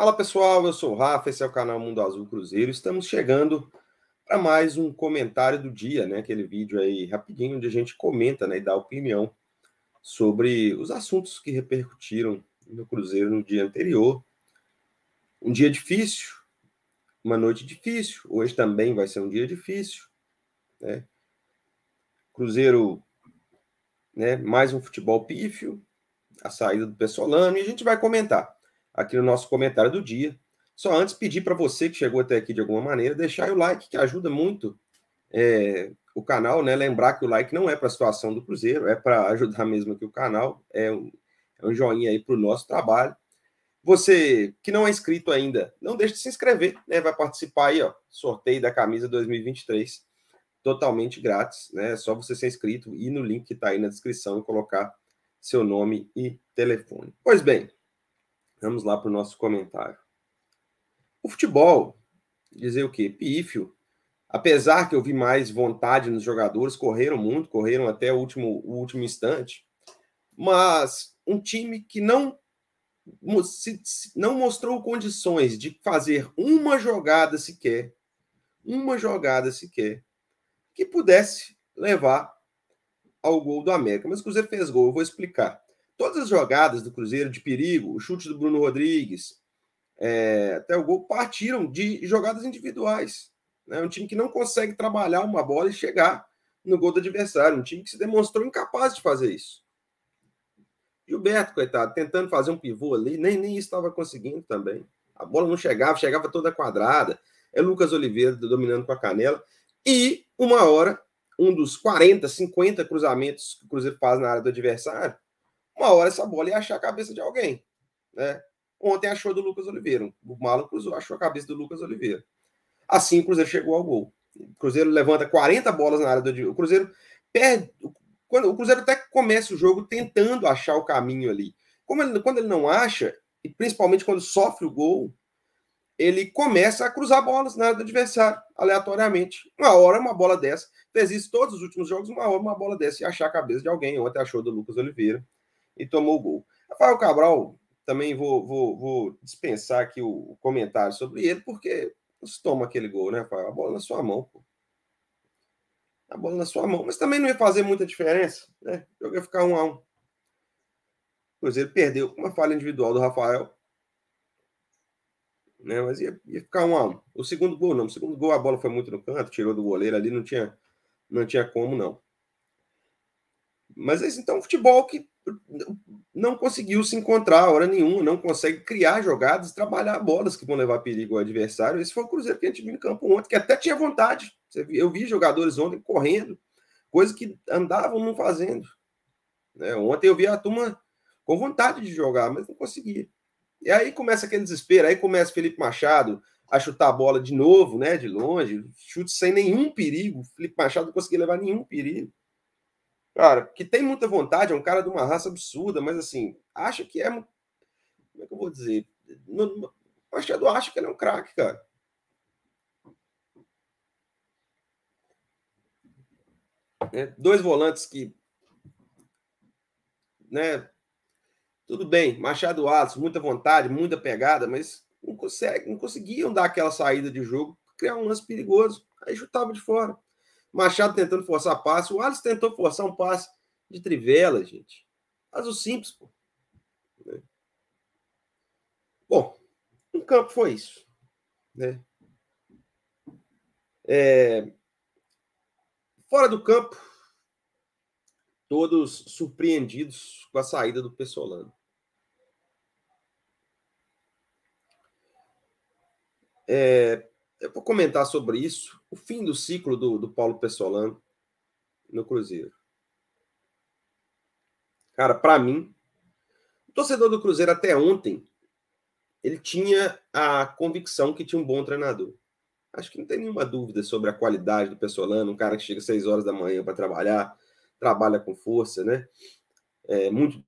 Fala pessoal, eu sou o Rafa, esse é o canal Mundo Azul Cruzeiro. Estamos chegando para mais um comentário do dia, né? Aquele vídeo aí rapidinho onde a gente comenta né, e dá opinião sobre os assuntos que repercutiram no Cruzeiro no dia anterior. Um dia difícil, uma noite difícil, hoje também vai ser um dia difícil, né? Cruzeiro, né? Mais um futebol pífio, a saída do Pessolano, e a gente vai comentar aqui no nosso comentário do dia. Só antes pedir para você que chegou até aqui de alguma maneira, deixar o like, que ajuda muito é, o canal, né? Lembrar que o like não é para a situação do Cruzeiro, é para ajudar mesmo aqui o canal, é um, é um joinha aí para o nosso trabalho. Você que não é inscrito ainda, não deixe de se inscrever, né? Vai participar aí, ó, sorteio da camisa 2023, totalmente grátis, né? É só você ser inscrito e no link que está aí na descrição e colocar seu nome e telefone. Pois bem, Vamos lá para o nosso comentário. O futebol, dizer o quê? Pífio. Apesar que eu vi mais vontade nos jogadores, correram muito, correram até o último, o último instante. Mas um time que não, não mostrou condições de fazer uma jogada sequer, uma jogada sequer, que pudesse levar ao gol do América. Mas o Cruzeiro fez gol, eu vou explicar. Todas as jogadas do Cruzeiro de perigo, o chute do Bruno Rodrigues, é, até o gol, partiram de jogadas individuais. né? um time que não consegue trabalhar uma bola e chegar no gol do adversário. Um time que se demonstrou incapaz de fazer isso. Gilberto, coitado, tentando fazer um pivô ali, nem, nem estava conseguindo também. A bola não chegava, chegava toda quadrada. É Lucas Oliveira dominando com a canela. E, uma hora, um dos 40, 50 cruzamentos que o Cruzeiro faz na área do adversário, uma hora essa bola ia achar a cabeça de alguém. Né? Ontem achou do Lucas Oliveira. O Malo cruzou, achou a cabeça do Lucas Oliveira. Assim o Cruzeiro chegou ao gol. O Cruzeiro levanta 40 bolas na área do. O Cruzeiro perde. Quando, o Cruzeiro até começa o jogo tentando achar o caminho ali. Como ele, quando ele não acha, e principalmente quando sofre o gol, ele começa a cruzar bolas na área do adversário, aleatoriamente. Uma hora uma bola dessa. Fez isso todos os últimos jogos, uma hora uma bola dessa e achar a cabeça de alguém. Ontem achou do Lucas Oliveira e tomou o gol. Rafael Cabral, também vou, vou, vou dispensar aqui o comentário sobre ele, porque você toma aquele gol, né, Rafael? A bola na sua mão, pô. A bola na sua mão. Mas também não ia fazer muita diferença, né? O jogo ia ficar um a um. Pois ele perdeu uma falha individual do Rafael. Né? Mas ia, ia ficar um a um. O segundo gol, não. O segundo gol a bola foi muito no canto, tirou do goleiro ali, não tinha, não tinha como, não. Mas esse é então um futebol que não conseguiu se encontrar a hora nenhuma, não consegue criar jogadas, trabalhar bolas que vão levar perigo ao adversário. Esse foi o Cruzeiro que a gente viu em campo ontem, que até tinha vontade. Eu vi jogadores ontem correndo, coisa que andavam não fazendo. Né? Ontem eu vi a turma com vontade de jogar, mas não conseguia. E aí começa aquele desespero, aí começa Felipe Machado a chutar a bola de novo, né, de longe, chute sem nenhum perigo. Felipe Machado não conseguia levar nenhum perigo. Cara, que tem muita vontade, é um cara de uma raça absurda, mas assim, acha que é. Como é que eu vou dizer? O Machado acha que ele é um craque, cara. É, dois volantes que. Né, tudo bem, Machado Alves, muita vontade, muita pegada, mas não, consegue, não conseguiam dar aquela saída de jogo, criar um lance perigoso. Aí chutava de fora. Machado tentando forçar passe. O Alisson tentou forçar um passe de trivela, gente. Faz o simples, pô. Né? Bom, no campo foi isso. Né? É... Fora do campo, todos surpreendidos com a saída do Pessolano. É, eu vou comentar sobre isso, o fim do ciclo do, do Paulo Pessolano no Cruzeiro. Cara, para mim, o torcedor do Cruzeiro até ontem, ele tinha a convicção que tinha um bom treinador. Acho que não tem nenhuma dúvida sobre a qualidade do Pessolano, um cara que chega às 6 horas da manhã para trabalhar, trabalha com força, né? É muito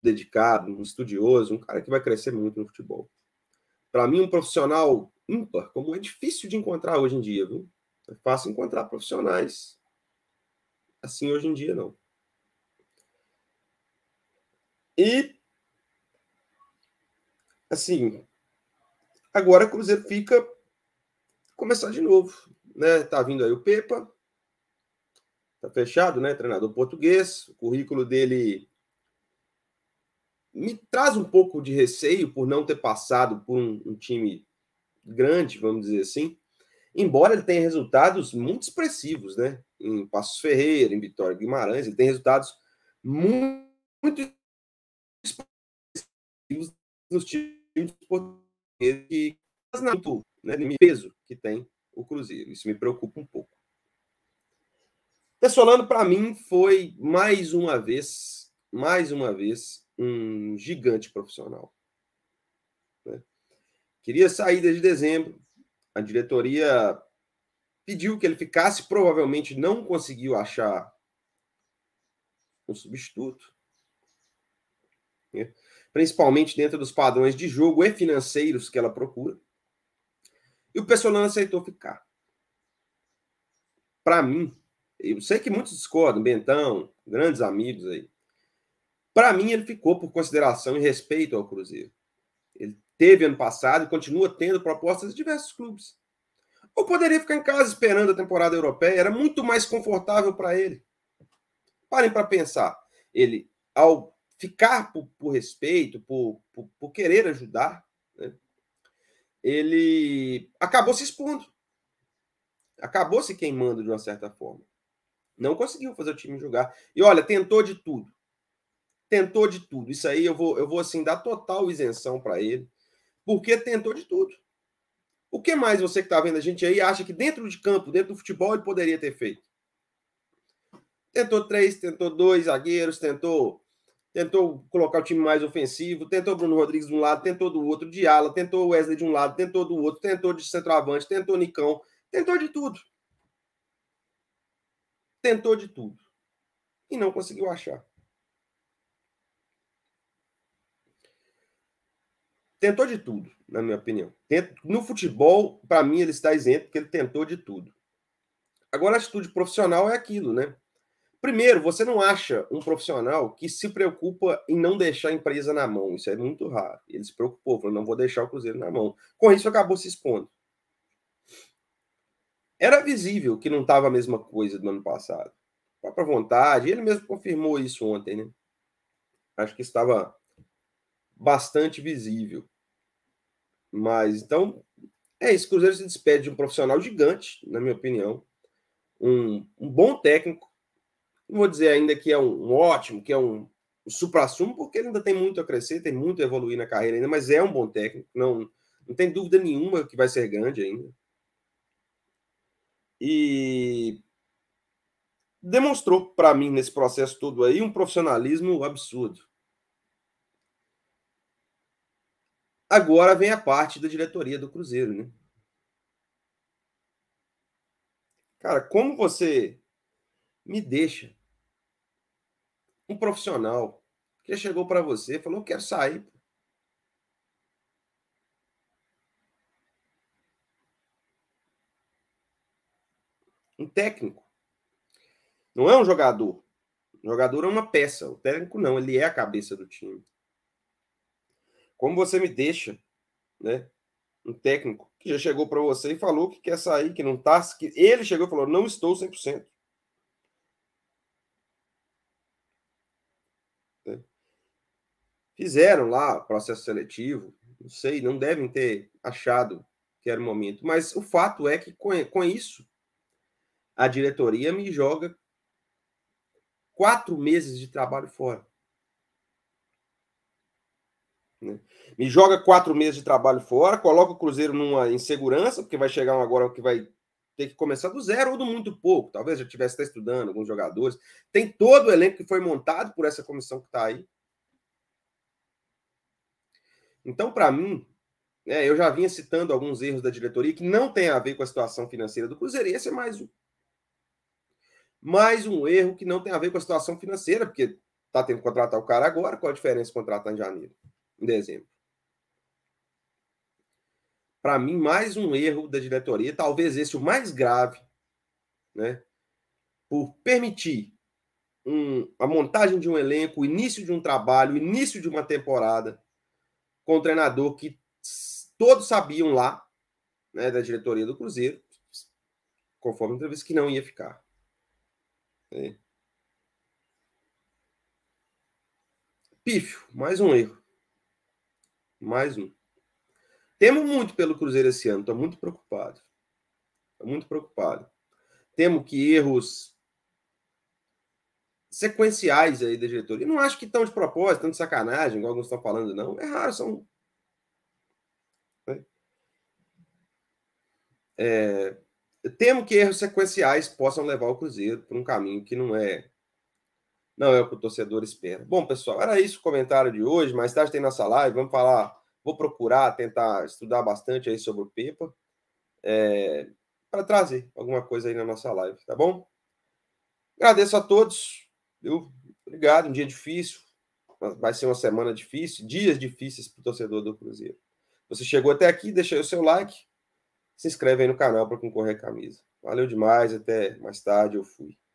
dedicado, um estudioso, um cara que vai crescer muito no futebol. Para mim, um profissional ímpar, como é difícil de encontrar hoje em dia, viu? É fácil encontrar profissionais assim hoje em dia, não. E assim, agora o Cruzeiro fica começar de novo, né? Tá vindo aí o Pepa. Tá fechado, né? Treinador português, o currículo dele me traz um pouco de receio por não ter passado por um, um time grande, vamos dizer assim, embora ele tenha resultados muito expressivos, né? Em Passos Ferreira, em Vitória Guimarães, ele tem resultados muito, expressivos nos times portugueses que né, peso que tem o Cruzeiro. Isso me preocupa um pouco. Pessolano, para mim, foi mais uma vez, mais uma vez, um gigante profissional. Queria sair desde dezembro. A diretoria pediu que ele ficasse, provavelmente não conseguiu achar um substituto. Né? Principalmente dentro dos padrões de jogo e financeiros que ela procura. E o pessoal não aceitou ficar. Para mim, eu sei que muitos discordam, Bentão, grandes amigos aí. Para mim, ele ficou por consideração e respeito ao Cruzeiro teve ano passado e continua tendo propostas de diversos clubes. Ou poderia ficar em casa esperando a temporada europeia, era muito mais confortável para ele. Parem para pensar. Ele, ao ficar por, por respeito, por, por, por, querer ajudar, né? ele acabou se expondo. Acabou se queimando de uma certa forma. Não conseguiu fazer o time jogar. E olha, tentou de tudo. Tentou de tudo. Isso aí eu vou, eu vou assim, dar total isenção para ele porque tentou de tudo. O que mais você que está vendo a gente aí acha que dentro de campo, dentro do futebol, ele poderia ter feito? Tentou três, tentou dois zagueiros, tentou tentou colocar o time mais ofensivo, tentou Bruno Rodrigues de um lado, tentou do outro, de ala, tentou Wesley de um lado, tentou do outro, tentou de centroavante, tentou Nicão, tentou de tudo. Tentou de tudo. E não conseguiu achar. tentou de tudo, na minha opinião. No futebol, para mim, ele está isento, porque ele tentou de tudo. Agora, a atitude profissional é aquilo, né? Primeiro, você não acha um profissional que se preocupa em não deixar a empresa na mão. Isso é muito raro. Ele se preocupou, falou, não vou deixar o Cruzeiro na mão. Com isso, acabou se expondo. Era visível que não estava a mesma coisa do ano passado. A própria vontade, ele mesmo confirmou isso ontem, né? Acho que estava bastante visível. Mas então é isso. Cruzeiro se despede de um profissional gigante, na minha opinião, um, um bom técnico. Não vou dizer ainda que é um, um ótimo, que é um, um supra-sumo, porque ele ainda tem muito a crescer, tem muito a evoluir na carreira ainda, mas é um bom técnico. Não, não tem dúvida nenhuma que vai ser grande ainda. E demonstrou para mim nesse processo todo aí um profissionalismo absurdo. Agora vem a parte da diretoria do Cruzeiro, né? Cara, como você me deixa um profissional que chegou para você e falou: Eu quero sair. Um técnico. Não é um jogador. O jogador é uma peça. O técnico não, ele é a cabeça do time. Como você me deixa, né? Um técnico que já chegou para você e falou que quer sair, que não tá, que ele chegou e falou: "Não estou 100%". Né. Fizeram lá processo seletivo, não sei, não devem ter achado que era o momento, mas o fato é que com isso a diretoria me joga quatro meses de trabalho fora. Né? Me joga quatro meses de trabalho fora, coloca o Cruzeiro numa insegurança, porque vai chegar um agora que vai ter que começar do zero ou do muito pouco. Talvez já tivesse até estudando alguns jogadores. Tem todo o elenco que foi montado por essa comissão que está aí. Então, para mim, né, eu já vinha citando alguns erros da diretoria que não tem a ver com a situação financeira do Cruzeiro. E esse é mais um. Mais um erro que não tem a ver com a situação financeira, porque está tendo que contratar o cara agora, qual a diferença de contratar em janeiro? em dezembro. Para mim, mais um erro da diretoria, talvez esse o mais grave, né? Por permitir um, a montagem de um elenco, o início de um trabalho, o início de uma temporada, com um treinador que todos sabiam lá, né, da diretoria do Cruzeiro, conforme a entrevista, que não ia ficar. É. Pífio, mais um erro. Mais um. Temo muito pelo Cruzeiro esse ano, estou muito preocupado. Estou muito preocupado. Temo que erros sequenciais aí da diretoria. Não acho que estão de propósito, tão de sacanagem, igual alguns estão falando, não. É raro, são. Né? É... Temo que erros sequenciais possam levar o Cruzeiro para um caminho que não é não é o que o torcedor espera. Bom, pessoal, era isso o comentário de hoje. Mais tarde tem nossa live. Vamos falar, vou procurar, tentar estudar bastante aí sobre o Pepa. É, para trazer alguma coisa aí na nossa live, tá bom? Agradeço a todos, viu? Obrigado, um dia difícil, vai ser uma semana difícil, dias difíceis para o torcedor do Cruzeiro. Você chegou até aqui, deixa aí o seu like, se inscreve aí no canal para concorrer a camisa. Valeu demais, até mais tarde, eu fui.